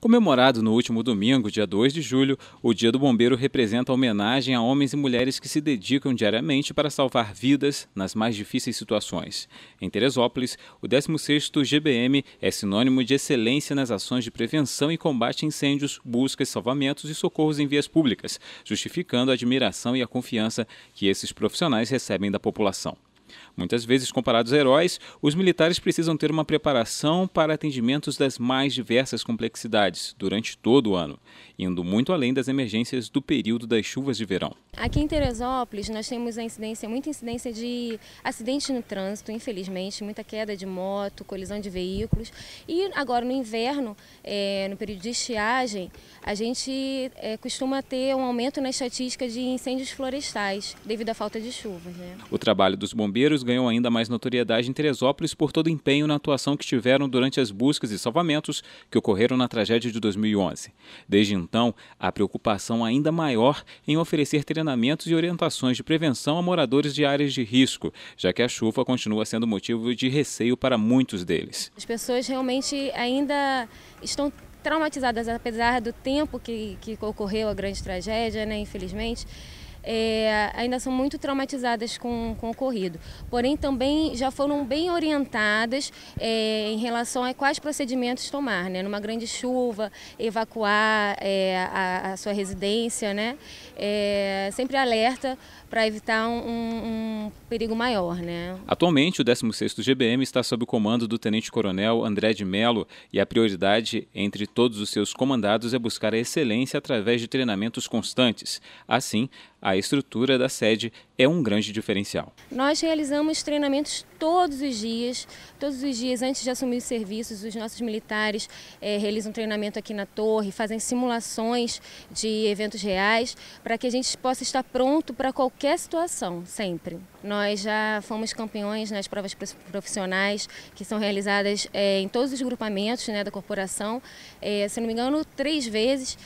Comemorado no último domingo, dia 2 de julho, o Dia do Bombeiro representa a homenagem a homens e mulheres que se dedicam diariamente para salvar vidas nas mais difíceis situações. Em Teresópolis, o 16º GBM é sinônimo de excelência nas ações de prevenção e combate a incêndios, buscas, salvamentos e socorros em vias públicas, justificando a admiração e a confiança que esses profissionais recebem da população. Muitas vezes comparados a heróis, os militares precisam ter uma preparação para atendimentos das mais diversas complexidades durante todo o ano, indo muito além das emergências do período das chuvas de verão. Aqui em Teresópolis, nós temos a incidência, muita incidência de acidente no trânsito, infelizmente, muita queda de moto, colisão de veículos. E agora no inverno, é, no período de estiagem, a gente é, costuma ter um aumento na estatística de incêndios florestais devido à falta de chuvas. Né? O trabalho dos bombeiros ganhou ainda mais notoriedade em Teresópolis por todo o empenho na atuação que tiveram durante as buscas e salvamentos que ocorreram na tragédia de 2011. Desde então, há preocupação ainda maior em oferecer treinamentos e orientações de prevenção a moradores de áreas de risco, já que a chuva continua sendo motivo de receio para muitos deles. As pessoas realmente ainda estão traumatizadas, apesar do tempo que, que ocorreu a grande tragédia, né, infelizmente é, ainda são muito traumatizadas com, com o ocorrido. Porém, também já foram bem orientadas é, em relação a quais procedimentos tomar, né? Numa grande chuva, evacuar é, a, a, sua residência, né? É, sempre alerta para evitar um, um, um, perigo maior, né? Atualmente, o 16º GBM está sob o comando do Tenente-Coronel André de Melo e a prioridade entre todos os seus comandados é buscar a excelência através de treinamentos constantes. Assim, a estrutura da sede é um grande diferencial. Nós realizamos treinamentos todos os dias, todos os dias antes de assumir os serviços, os nossos militares é, realizam treinamento aqui na torre, fazem simulações de eventos reais para que a gente possa estar pronto para qualquer situação, sempre. Nós já fomos campeões nas provas profissionais que são realizadas é, em todos os grupamentos né, da corporação, é, se não me engano, três vezes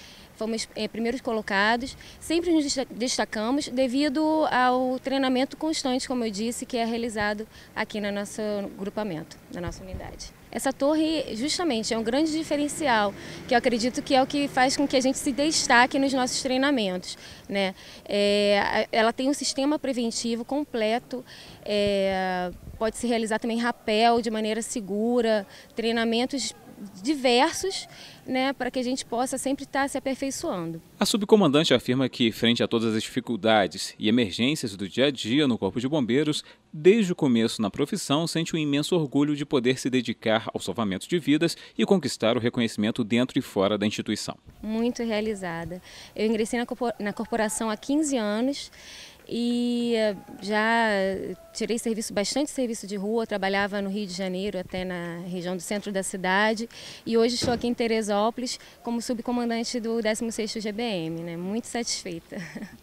fomos é, primeiros colocados, sempre nos destacamos devido ao treinamento constante, como eu disse, que é realizado aqui no nosso grupamento, na nossa unidade. Essa torre, justamente, é um grande diferencial, que eu acredito que é o que faz com que a gente se destaque nos nossos treinamentos. Né? É, ela tem um sistema preventivo completo, é, pode se realizar também rapel de maneira segura, treinamentos diversos, né, para que a gente possa sempre estar se aperfeiçoando. A subcomandante afirma que, frente a todas as dificuldades e emergências do dia a dia no Corpo de Bombeiros, desde o começo na profissão sente um imenso orgulho de poder se dedicar ao salvamento de vidas e conquistar o reconhecimento dentro e fora da instituição. Muito realizada. Eu ingressei na corporação há 15 anos e eh, já tirei serviço, bastante serviço de rua, trabalhava no Rio de Janeiro, até na região do centro da cidade, e hoje estou aqui em Teresópolis como subcomandante do 16º GBM, né? muito satisfeita.